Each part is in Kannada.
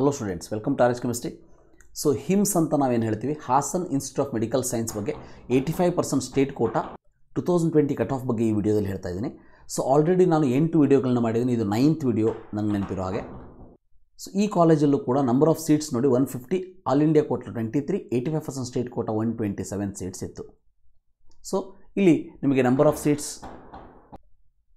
hello students welcome to RS chemistry so HIMS ಅಂತ ನಾವೇನು ಹೇಳ್ತೀವಿ Hassan institute of medical science ಬಗ್ಗೆ eighty five percent state quota two thousand twenty cut off ಬಗ್ಗೆ ಈ ವಿಡಿಯೋದಲ್ಲಿ ಹೇಳ್ತಾ ಇದ್ದೀನಿ ಸೊ ಆಲ್ರೆಡಿ ನಾನು ಎಂಟು ವಿಡಿಯೋಗಳನ್ನ ಮಾಡಿದ್ದೀನಿ ಇದು ನೈನ್ತ್ ವಿಡಿಯೋ ನನಗೆ ನೆನಪಿರೋ ಹಾಗೆ ಸೊ ಈ ಕಾಲೇಜಲ್ಲೂ ಕೂಡ ನಂಬರ್ ಆಫ್ ಸೀಟ್ಸ್ ನೋಡಿ one fifty all India quota twenty three eighty five percent state quota one twenty seven seats ಇತ್ತು ಸೊ ಇಲ್ಲಿ ನಿಮಗೆ number of seats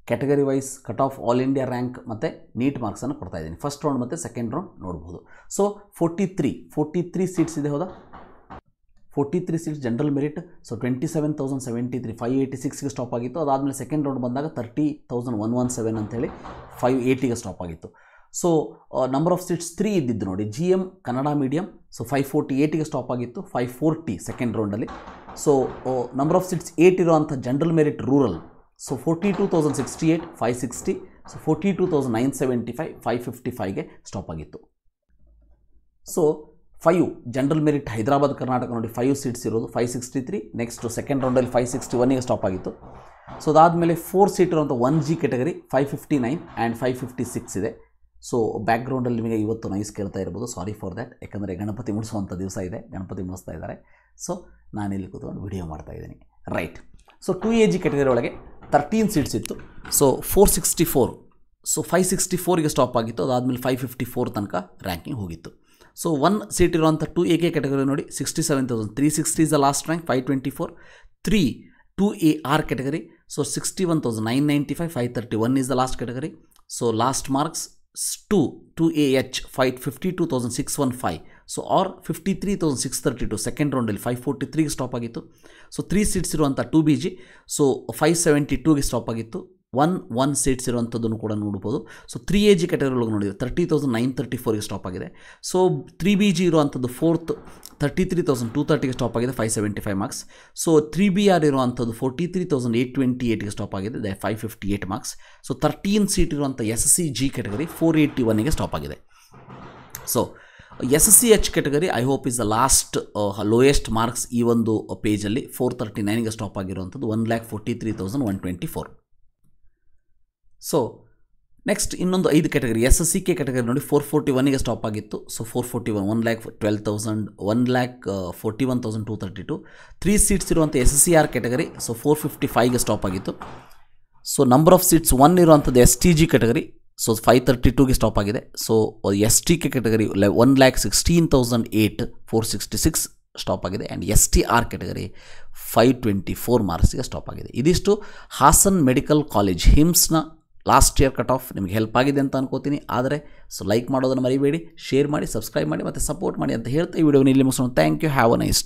category wise cut off all India rank ಮತ್ತು ನೀಟ್ ಮಾರ್ಕ್ಸನ್ನು ಕೊಡ್ತಾ ಇದ್ದೀನಿ ಫಸ್ಟ್ ರೌಂಡ್ ಮತ್ತು ಸೆಕೆಂಡ್ ರೌಂಡ್ ನೋಡ್ಬೋದು so forty three forty three seats ಇದೆ ಹೌದಾ forty three seats general merit so twenty seven thousand seventy three five eighty ಸಿಕ್ಸ್ಗೆ stop ಆಗಿತ್ತು ಅದಾದಮೇಲೆ ಸೆಕೆಂಡ್ ರೌಂಡ್ ಬಂದಾಗ thirty thousand one one seven ಅಂತೇಳಿ ಫೈವ್ ಏಯ್ಟಿಗೆ ಸ್ಟಾಪ್ ಆಗಿತ್ತು so number of seats three ಇದ್ದಿದ್ದು ನೋಡಿ G M Kannada medium so five forty ಏಯ್ಟಿಗೆ ಸ್ಟಾಪ್ ಆಗಿತ್ತು ಫೈವ್ ಫೋರ್ಟಿ ಸೆಕೆಂಡ್ ರೌಂಡಲ್ಲಿ so number of seats eight ಇರುವಂಥ general merit rural so forty two thousand sixty eight five sixty so forty two thousand nine seventy five five fifty ಫೈವ್ಗೆ ಸ್ಟಾಪ್ ಆಗಿತ್ತು so five general merit Hyderabad Karnataka ನೋಡಿ ಫೈವ್ ಸೀಟ್ಸ್ ಇರೋದು five sixty three next second ರೌಂಡಲ್ಲಿ ಫೈವ್ ಸಿಕ್ಸ್ಟಿ ಒನ್ಗೆ ಸ್ಟಾಪ್ ಆಗಿತ್ತು ಸೊ ಅದಾದಮೇಲೆ ಫೋರ್ ಸೀಟ್ ಇರೋಂಥ one G category five fifty nine and five fifty six ಇದೆ ಸೊ ಬ್ಯಾಕ್ಗ್ರೌಂಡಲ್ಲಿ ನಿಮಗೆ ಇವತ್ತು ನೈಸ್ ಕೇಳ್ತಾ ಇರ್ಬೋದು ಸಾರಿ ಫಾರ್ ದ್ಯಾಟ್ ಯಾಕಂದರೆ ಗಣಪತಿ ಮುಡಿಸುವಂಥ ದಿವಸ ಇದೆ ಗಣಪತಿ ಮುಡಿಸ್ತಾ ಇದ್ದಾರೆ ಸೊ ನಾನಿಲ್ಲಿ ಕೂತ್ಕೊಂಡು ವಿಡಿಯೋ ಮಾಡ್ತಾ ಇದ್ದೀನಿ right so two A G category ಒಳಗೆ 13 સીટ્સ ಇತ್ತು ಸೋ 464 ಸೋ 564 ಗೆ ಸ್ಟಾಪ್ ಆಗಿತ್ತು ಅದಾದಮೇಲೆ 554 ತನಕ 랭ಕಿಂಗ್ ಹೋಗಿತ್ತು ಸೋ 1 ಸಿಟ್ ಇರುವಂತ 2 ಎ ಕೆ कैटेगरी ನೋಡಿ 67360 is the last ランク524 3 2 A R category so 61995 531 is the last category so last marks 2 2 A ಹ 552615 so R fifty three thousand six thirty two second ರೌಂಡಲ್ಲಿ ಫೈವ್ ಫೋರ್ಟಿ ತ್ರೀಗೆ ಸ್ಟಾಪ್ ಆಗಿತ್ತು ಸೊ ತ್ರೀ ಸೀಟ್ಸ್ ಇರುವಂಥ two B G so five seventy ಟೂಗೆ ಸ್ಟಾಪ್ ಆಗಿತ್ತು ಒನ್ ಒನ್ ಸೀಟ್ಸ್ ಇರುವಂಥದ್ದನ್ನು ಕೂಡ ನೋಡ್ಬೋದು so three A G category ಒಳಗೆ ನೋಡಿದರೆ ತರ್ಟಿ ತೌಸಂಡ್ ನೈನ್ ತರ್ಟಿ ಫೋರ್ಗೆ ಸ್ಟಾಪ್ ಆಗಿದೆ ಸೊ ತ್ರೀ ಬಿ ಜಿ ಇರುವಂಥದ್ದು fourth thirty three thousand two ತರ್ಟಿಗೆ ಸ್ಟಾಪ್ ಆಗಿದೆ five seventy five marks so three B R ಇರುವಂಥದ್ದು forty three thousand eight twenty ಏಯ್ಟ್ಗೆ ಸ್ಟಾಪ್ ಆಗಿದೆ ದೈ five fifty eight marks so thirteen seat ಇರುವಂಥ S S C G category four eighty ಒನ್ಗೆ ಸ್ಟಾಪ್ ಆಗಿದೆ so S S C H category I hope is the last lowest marks ಈ ಒಂದು ಪೇಜಲ್ಲಿ ಫೋರ್ ತರ್ಟಿ ನೈನ್ಗೆ ಸ್ಟಾಪ್ ಆಗಿರುವಂಥದ್ದು one lakh forty three thousand one twenty four so next ಇನ್ನೊಂದು ಐದು category S S C K category ನೋಡಿ ಫೋರ್ ಫೋರ್ಟಿ ಒನ್ಗೆ ಸ್ಟಾಪ್ ಆಗಿತ್ತು so four forty one one lakh twelve thousand one lakh forty one thousand two thirty two three seats ಇರುವಂಥ S S C R category so four fifty ಫೈವ್ಗೆ ಸ್ಟಾಪ್ ಆಗಿತ್ತು so number of seats one ಇರುವಂಥದ್ದು S T G category so five thirty ಟೂಗೆ ಸ್ಟಾಪ್ ಆಗಿದೆ so S T K category one lakh sixteen thousand eight four sixty six stop ಆಗಿದೆ and S T R category five twenty four ಮಾರ್ಕ್ಸಿಗೆ ಸ್ಟಾಪ್ ಆಗಿದೆ ಇದಿಷ್ಟು ಹಾಸನ್ ಮೆಡಿಕಲ್ ಕಾಲೇಜ್ ಹಿಮ್ಸ್ನ ಲಾಸ್ಟ್ ಇಯರ್ ಕಟ್ ಆಫ್ ನಿಮಗೆ ಹೆಲ್ಪ್ ಆಗಿದೆ ಅಂತ ಅನ್ಕೋತೀನಿ ಆದರೆ ಸೊ ಲೈಕ್ ಮಾಡೋದನ್ನು ಮರಿಬೇಡಿ ಶೇರ್ ಮಾಡಿ ಸಬ್ಸ್ಕ್ರೈಬ್ ಮಾಡಿ ಮತ್ತು ಸಪೋರ್ಟ್ ಮಾಡಿ ಅಂತ ಹೇಳ್ತಾ ಈ ವಿಡಿಯೋನ ಇಲ್ಲಿ ಮುಗಿಸೋಣ thank you have a nice